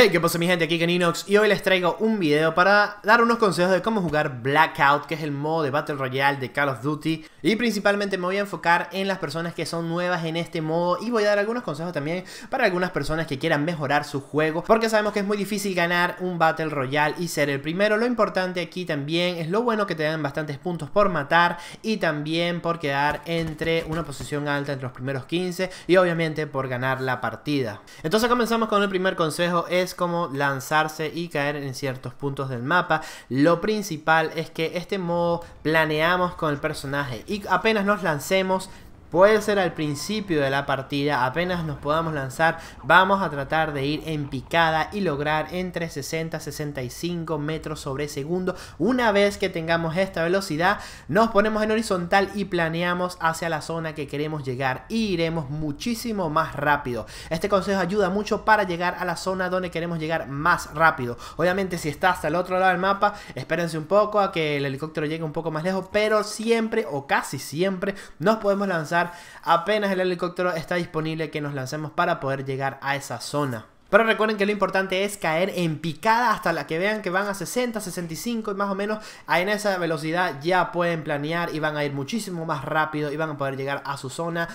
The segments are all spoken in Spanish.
Hey, ¿qué pasa mi gente? Aquí inox y hoy les traigo un video para dar unos consejos de cómo jugar Blackout, que es el modo de Battle Royale de Call of Duty y principalmente me voy a enfocar en las personas que son nuevas en este modo y voy a dar algunos consejos también para algunas personas que quieran mejorar su juego porque sabemos que es muy difícil ganar un Battle Royale y ser el primero, lo importante aquí también es lo bueno que te dan bastantes puntos por matar y también por quedar entre una posición alta entre los primeros 15 y obviamente por ganar la partida. Entonces comenzamos con el primer consejo es como lanzarse y caer en ciertos puntos del mapa. Lo principal es que este modo planeamos con el personaje y apenas nos lancemos Puede ser al principio de la partida, apenas nos podamos lanzar, vamos a tratar de ir en picada y lograr entre 60 y 65 metros sobre segundo. Una vez que tengamos esta velocidad, nos ponemos en horizontal y planeamos hacia la zona que queremos llegar y iremos muchísimo más rápido. Este consejo ayuda mucho para llegar a la zona donde queremos llegar más rápido. Obviamente si está hasta el otro lado del mapa, espérense un poco a que el helicóptero llegue un poco más lejos, pero siempre o casi siempre nos podemos lanzar apenas el helicóptero está disponible que nos lancemos para poder llegar a esa zona. Pero recuerden que lo importante es caer en picada hasta la que vean que van a 60, 65 más o menos en esa velocidad ya pueden planear y van a ir muchísimo más rápido y van a poder llegar a su zona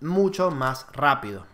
mucho más rápido.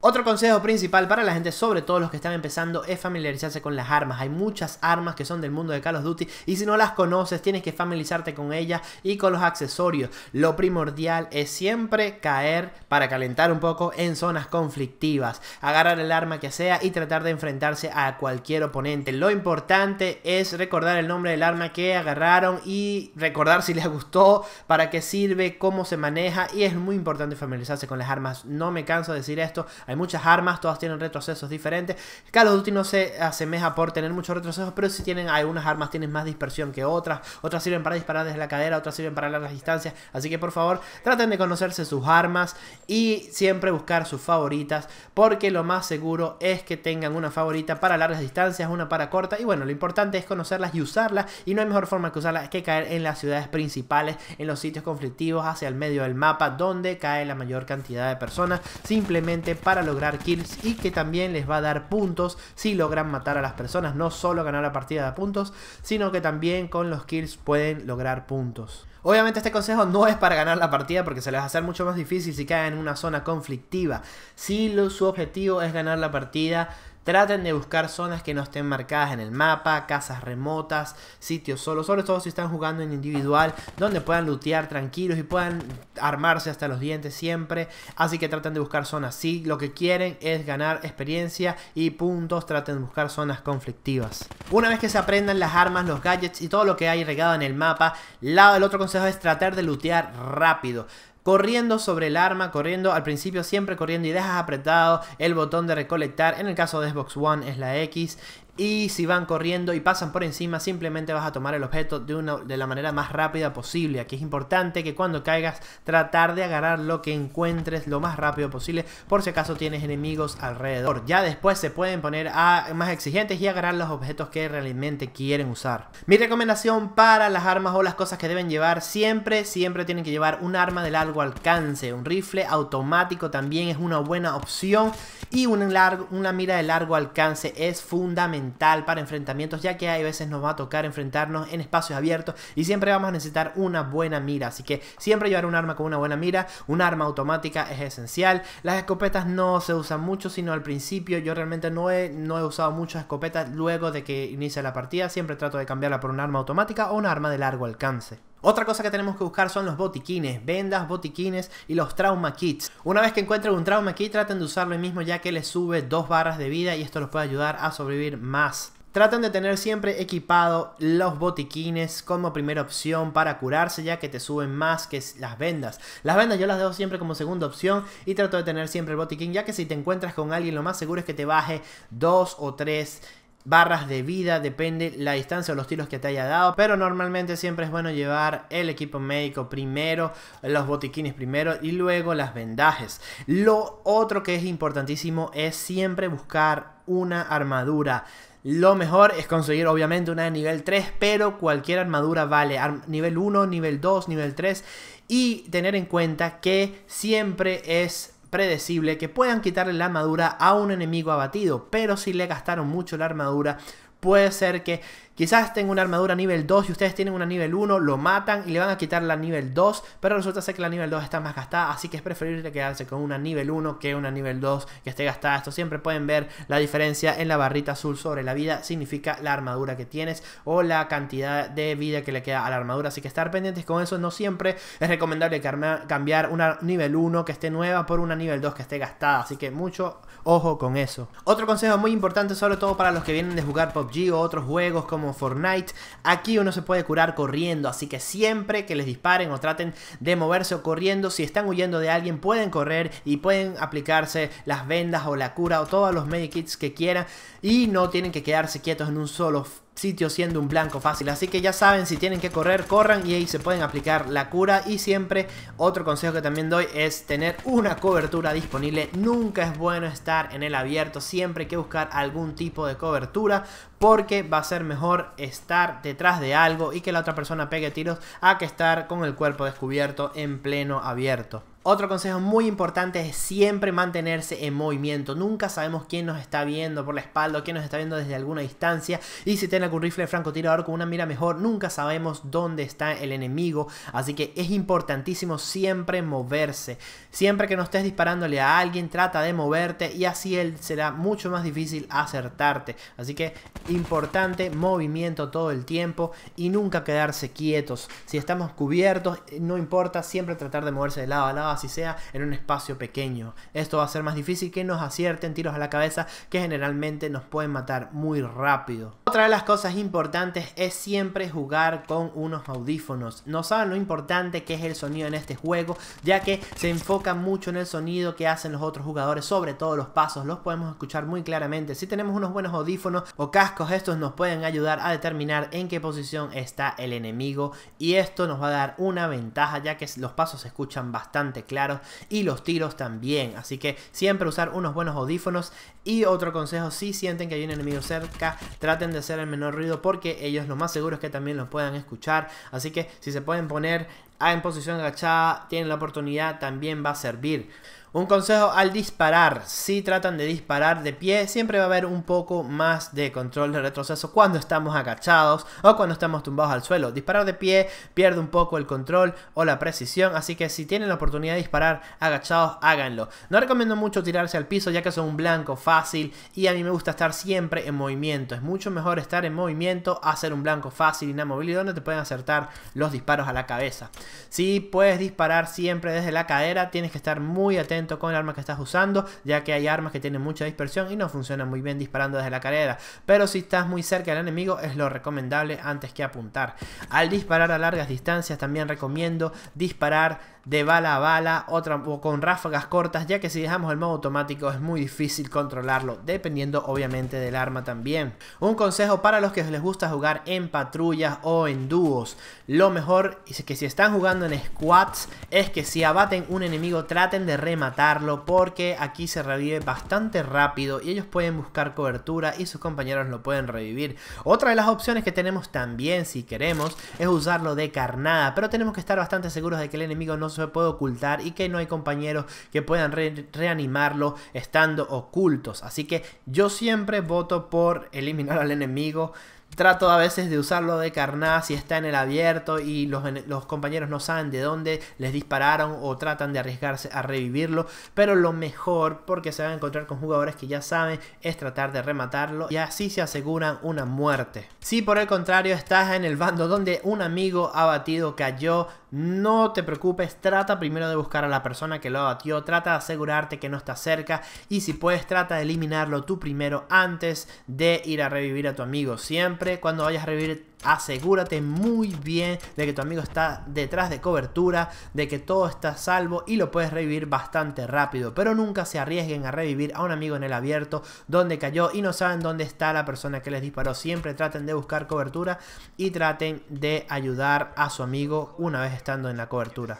Otro consejo principal para la gente, sobre todo los que están empezando, es familiarizarse con las armas. Hay muchas armas que son del mundo de Call of Duty y si no las conoces tienes que familiarizarte con ellas y con los accesorios. Lo primordial es siempre caer para calentar un poco en zonas conflictivas, agarrar el arma que sea y tratar de enfrentarse a cualquier oponente. Lo importante es recordar el nombre del arma que agarraron y recordar si les gustó, para qué sirve, cómo se maneja y es muy importante familiarizarse con las armas. No me canso de decir esto hay muchas armas, todas tienen retrocesos diferentes. Call of Duty no se asemeja por tener muchos retrocesos, pero si tienen, tienen algunas armas, tienen más dispersión que otras. Otras sirven para disparar desde la cadera, otras sirven para largas distancias. Así que por favor, traten de conocerse sus armas y siempre buscar sus favoritas, porque lo más seguro es que tengan una favorita para largas distancias, una para corta. Y bueno, lo importante es conocerlas y usarlas. Y no hay mejor forma que usarlas que caer en las ciudades principales, en los sitios conflictivos, hacia el medio del mapa, donde cae la mayor cantidad de personas, simplemente para lograr kills y que también les va a dar puntos si logran matar a las personas. No solo ganar la partida de puntos, sino que también con los kills pueden lograr puntos. Obviamente este consejo no es para ganar la partida porque se les va a hacer mucho más difícil si caen en una zona conflictiva. Si su objetivo es ganar la partida, Traten de buscar zonas que no estén marcadas en el mapa, casas remotas, sitios solos, sobre todo si están jugando en individual, donde puedan lutear tranquilos y puedan armarse hasta los dientes siempre. Así que traten de buscar zonas. Si lo que quieren es ganar experiencia y puntos, traten de buscar zonas conflictivas. Una vez que se aprendan las armas, los gadgets y todo lo que hay regado en el mapa, el otro consejo es tratar de lutear rápido corriendo sobre el arma, corriendo al principio siempre corriendo y dejas apretado el botón de recolectar. En el caso de Xbox One es la X. Y si van corriendo y pasan por encima, simplemente vas a tomar el objeto de, una, de la manera más rápida posible. Aquí es importante que cuando caigas, tratar de agarrar lo que encuentres lo más rápido posible, por si acaso tienes enemigos alrededor. Ya después se pueden poner a, más exigentes y agarrar los objetos que realmente quieren usar. Mi recomendación para las armas o las cosas que deben llevar, siempre, siempre tienen que llevar un arma de largo alcance. Un rifle automático también es una buena opción y una mira de largo alcance es fundamental para enfrentamientos, ya que hay veces nos va a tocar enfrentarnos en espacios abiertos y siempre vamos a necesitar una buena mira. Así que siempre llevar un arma con una buena mira, un arma automática es esencial. Las escopetas no se usan mucho, sino al principio. Yo realmente no he, no he usado muchas escopetas luego de que inicia la partida. Siempre trato de cambiarla por un arma automática o un arma de largo alcance. Otra cosa que tenemos que buscar son los botiquines, vendas, botiquines y los trauma kits. Una vez que encuentren un trauma kit traten de usarlo el mismo ya que les sube dos barras de vida y esto los puede ayudar a sobrevivir más. Traten de tener siempre equipado los botiquines como primera opción para curarse ya que te suben más que las vendas. Las vendas yo las dejo siempre como segunda opción y trato de tener siempre el botiquín ya que si te encuentras con alguien lo más seguro es que te baje dos o tres barras de vida, depende la distancia o los tiros que te haya dado, pero normalmente siempre es bueno llevar el equipo médico primero, los botiquines primero y luego las vendajes. Lo otro que es importantísimo es siempre buscar una armadura. Lo mejor es conseguir obviamente una de nivel 3, pero cualquier armadura vale. nivel 1, nivel 2, nivel 3. Y tener en cuenta que siempre es predecible que puedan quitarle la armadura a un enemigo abatido, pero si le gastaron mucho la armadura, puede ser que Quizás tenga una armadura nivel 2 y ustedes tienen una nivel 1, lo matan y le van a quitar la nivel 2, pero resulta ser que la nivel 2 está más gastada, así que es preferible quedarse con una nivel 1 que una nivel 2 que esté gastada. Esto siempre pueden ver la diferencia en la barrita azul sobre la vida, significa la armadura que tienes o la cantidad de vida que le queda a la armadura, así que estar pendientes con eso no siempre es recomendable cambiar una nivel 1 que esté nueva por una nivel 2 que esté gastada, así que mucho ojo con eso. Otro consejo muy importante sobre todo para los que vienen de jugar PUBG o otros juegos como Fortnite. Aquí uno se puede curar corriendo, así que siempre que les disparen o traten de moverse o corriendo, si están huyendo de alguien pueden correr y pueden aplicarse las vendas o la cura o todos los medikits que quieran y no tienen que quedarse quietos en un solo sitio siendo un blanco fácil. Así que ya saben, si tienen que correr, corran y ahí se pueden aplicar la cura. Y siempre otro consejo que también doy es tener una cobertura disponible. Nunca es bueno estar en el abierto, siempre hay que buscar algún tipo de cobertura porque va a ser mejor estar detrás de algo y que la otra persona pegue tiros a que estar con el cuerpo descubierto en pleno abierto. Otro consejo muy importante es siempre mantenerse en movimiento. Nunca sabemos quién nos está viendo por la espalda, quién nos está viendo desde alguna distancia. Y si tiene un rifle francotirador con una mira mejor, nunca sabemos dónde está el enemigo. Así que es importantísimo siempre moverse. Siempre que no estés disparándole a alguien, trata de moverte y así él será mucho más difícil acertarte. Así que importante movimiento todo el tiempo y nunca quedarse quietos. Si estamos cubiertos, no importa, siempre tratar de moverse de lado a lado si sea en un espacio pequeño. Esto va a ser más difícil que nos acierten tiros a la cabeza que generalmente nos pueden matar muy rápido. Otra de las cosas importantes es siempre jugar con unos audífonos. No saben lo importante que es el sonido en este juego, ya que se enfoca mucho en el sonido que hacen los otros jugadores, sobre todo los pasos, los podemos escuchar muy claramente. Si tenemos unos buenos audífonos o cascos, estos nos pueden ayudar a determinar en qué posición está el enemigo y esto nos va a dar una ventaja ya que los pasos se escuchan bastante claro y los tiros también. Así que siempre usar unos buenos audífonos. Y otro consejo, si sienten que hay un enemigo cerca, traten de hacer el menor ruido porque ellos lo más seguro es que también los puedan escuchar. Así que si se pueden poner en posición agachada, tienen la oportunidad, también va a servir. Un consejo al disparar, si tratan de disparar de pie, siempre va a haber un poco más de control de retroceso cuando estamos agachados o cuando estamos tumbados al suelo. Disparar de pie pierde un poco el control o la precisión, así que si tienen la oportunidad de disparar agachados, háganlo. No recomiendo mucho tirarse al piso ya que son un blanco fácil y a mí me gusta estar siempre en movimiento. Es mucho mejor estar en movimiento, hacer un blanco fácil, inamovible, donde te pueden acertar los disparos a la cabeza. Si puedes disparar siempre desde la cadera, tienes que estar muy atento con el arma que estás usando, ya que hay armas que tienen mucha dispersión y no funcionan muy bien disparando desde la carrera. Pero si estás muy cerca del enemigo es lo recomendable antes que apuntar. Al disparar a largas distancias también recomiendo disparar de bala a bala o con ráfagas cortas, ya que si dejamos el modo automático es muy difícil controlarlo, dependiendo obviamente del arma también. Un consejo para los que les gusta jugar en patrullas o en dúos, lo mejor es que si están jugando en squads es que si abaten un enemigo traten de rematar matarlo porque aquí se revive bastante rápido y ellos pueden buscar cobertura y sus compañeros lo pueden revivir. Otra de las opciones que tenemos también si queremos es usarlo de carnada, pero tenemos que estar bastante seguros de que el enemigo no se puede ocultar y que no hay compañeros que puedan reanimarlo estando ocultos. Así que yo siempre voto por eliminar al enemigo Trato a veces de usarlo de carnaz si está en el abierto y los, los, compañeros no saben de dónde les dispararon o tratan de arriesgarse a revivirlo. Pero lo mejor, porque se van a encontrar con jugadores que ya saben, es tratar de rematarlo y así se aseguran una muerte. Si por el contrario estás en el bando donde un amigo abatido cayó, no te preocupes, trata primero de buscar a la persona que lo abatió, trata de asegurarte que no está cerca y si puedes trata de eliminarlo tú primero antes de ir a revivir a tu amigo. Siempre cuando vayas a revivir, asegúrate muy bien de que tu amigo está detrás de cobertura, de que todo está salvo y lo puedes revivir bastante rápido. Pero nunca se arriesguen a revivir a un amigo en el abierto donde cayó y no saben dónde está la persona que les disparó. Siempre traten de buscar cobertura y traten de ayudar a su amigo una vez estando en la cobertura.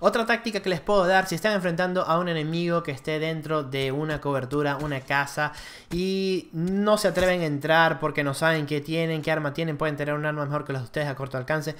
Otra táctica que les puedo dar si están enfrentando a un enemigo que esté dentro de una cobertura, una casa y no se atreven a entrar porque no saben qué tienen, qué arma tienen, pueden tener un arma mejor que las de ustedes a corto alcance.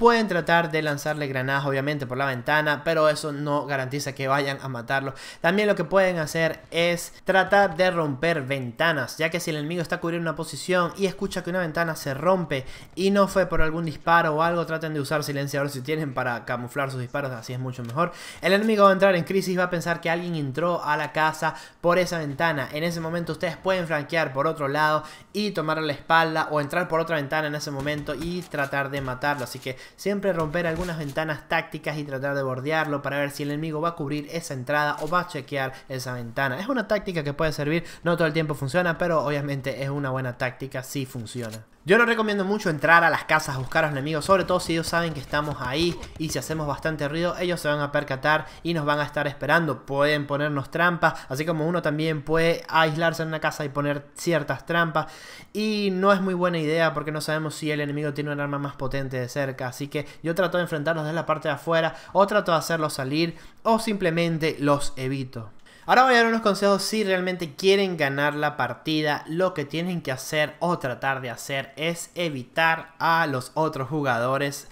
Pueden tratar de lanzarle granadas, obviamente, por la ventana, pero eso no garantiza que vayan a matarlo. También lo que pueden hacer es tratar de romper ventanas, ya que si el enemigo está cubriendo una posición y escucha que una ventana se rompe y no fue por algún disparo o algo, traten de usar silenciador si tienen para camuflar sus disparos, así es mucho mejor. El enemigo va a entrar en crisis, va a pensar que alguien entró a la casa por esa ventana. En ese momento ustedes pueden flanquear por otro lado y tomar la espalda o entrar por otra ventana en ese momento y tratar de matarlo. Así que Siempre romper algunas ventanas tácticas y tratar de bordearlo para ver si el enemigo va a cubrir esa entrada o va a chequear esa ventana. Es una táctica que puede servir, no todo el tiempo funciona, pero obviamente es una buena táctica si funciona. Yo no recomiendo mucho entrar a las casas a buscar a los enemigos, sobre todo si ellos saben que estamos ahí y si hacemos bastante ruido, ellos se van a percatar y nos van a estar esperando. Pueden ponernos trampas, así como uno también puede aislarse en una casa y poner ciertas trampas. Y no es muy buena idea porque no sabemos si el enemigo tiene un arma más potente de cerca, así que yo trato de enfrentarlos desde la parte de afuera o trato de hacerlos salir o simplemente los evito. Ahora voy a dar unos consejos si realmente quieren ganar la partida. Lo que tienen que hacer o tratar de hacer es evitar a los otros jugadores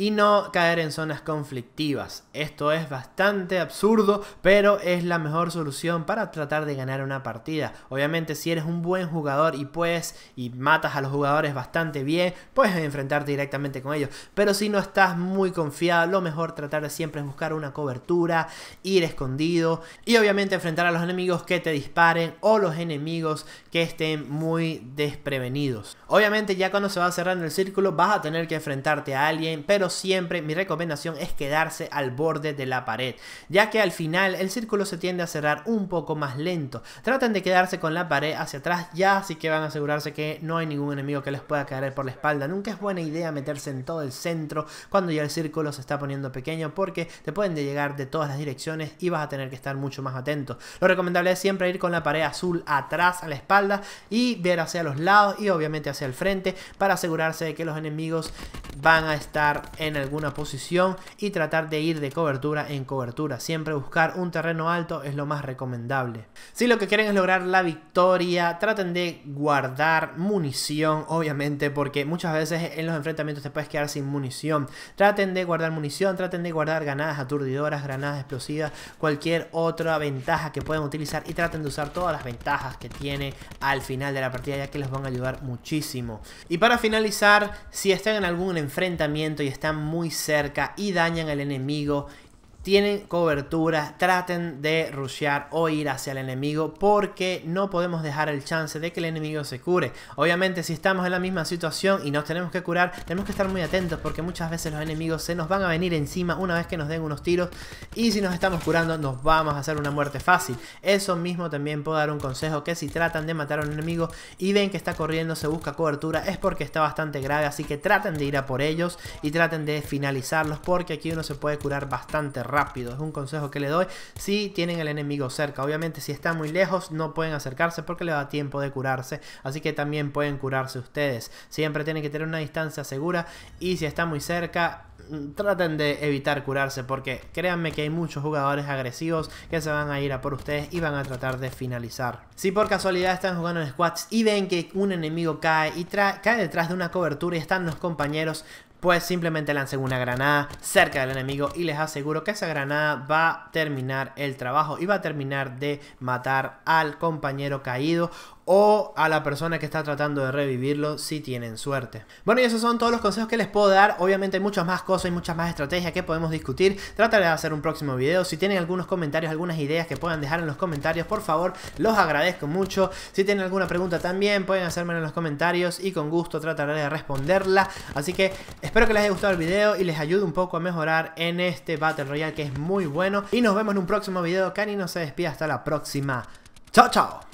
y no caer en zonas conflictivas. Esto es bastante absurdo, pero es la mejor solución para tratar de ganar una partida. Obviamente si eres un buen jugador y puedes y matas a los jugadores bastante bien, puedes enfrentarte directamente con ellos. Pero si no estás muy confiado, lo mejor tratar de siempre es buscar una cobertura, ir escondido y obviamente enfrentar a los enemigos que te disparen o los enemigos que estén muy desprevenidos. Obviamente ya cuando se va cerrando el círculo vas a tener que enfrentarte a alguien, pero siempre mi recomendación es quedarse al borde de la pared, ya que al final el círculo se tiende a cerrar un poco más lento. Traten de quedarse con la pared hacia atrás ya, así que van a asegurarse que no hay ningún enemigo que les pueda caer por la espalda. Nunca es buena idea meterse en todo el centro cuando ya el círculo se está poniendo pequeño porque te pueden llegar de todas las direcciones y vas a tener que estar mucho más atento. Lo recomendable es siempre ir con la pared azul atrás a la espalda y ver hacia los lados y obviamente hacia el frente para asegurarse de que los enemigos van a estar en alguna posición y tratar de ir de cobertura en cobertura. Siempre buscar un terreno alto es lo más recomendable. Si lo que quieren es lograr la victoria, traten de guardar munición, obviamente, porque muchas veces en los enfrentamientos te puedes quedar sin munición. Traten de guardar munición, traten de guardar granadas aturdidoras, granadas explosivas, cualquier otra ventaja que puedan utilizar y traten de usar todas las ventajas que tiene al final de la partida, ya que les van a ayudar muchísimo. Y para finalizar, si están en algún enfrentamiento y están están muy cerca y dañan al enemigo tienen cobertura, traten de rushear o ir hacia el enemigo porque no podemos dejar el chance de que el enemigo se cure. Obviamente si estamos en la misma situación y nos tenemos que curar, tenemos que estar muy atentos porque muchas veces los enemigos se nos van a venir encima una vez que nos den unos tiros y si nos estamos curando nos vamos a hacer una muerte fácil. Eso mismo también puedo dar un consejo que si tratan de matar a un enemigo y ven que está corriendo, se busca cobertura, es porque está bastante grave, así que traten de ir a por ellos y traten de finalizarlos porque aquí uno se puede curar bastante rápido rápido. Es un consejo que le doy si tienen el enemigo cerca. Obviamente si está muy lejos no pueden acercarse porque le da tiempo de curarse. Así que también pueden curarse ustedes. Siempre tienen que tener una distancia segura y si está muy cerca mm, traten de evitar curarse porque créanme que hay muchos jugadores agresivos que se van a ir a por ustedes y van a tratar de finalizar. Si por casualidad están jugando en squats y ven que un enemigo cae y cae detrás de una cobertura y están los compañeros, pues simplemente lancen una granada cerca del enemigo y les aseguro que esa granada va a terminar el trabajo y va a terminar de matar al compañero caído o a la persona que está tratando de revivirlo si tienen suerte. Bueno, y esos son todos los consejos que les puedo dar. Obviamente hay muchas más cosas y muchas más estrategias que podemos discutir. Trataré de hacer un próximo video. Si tienen algunos comentarios, algunas ideas que puedan dejar en los comentarios, por favor, los agradezco mucho. Si tienen alguna pregunta también, pueden hacérmela en los comentarios y con gusto trataré de responderla. Así que espero que les haya gustado el video y les ayude un poco a mejorar en este Battle Royale que es muy bueno. Y nos vemos en un próximo video. Cani no se despide hasta la próxima. Chao, chao.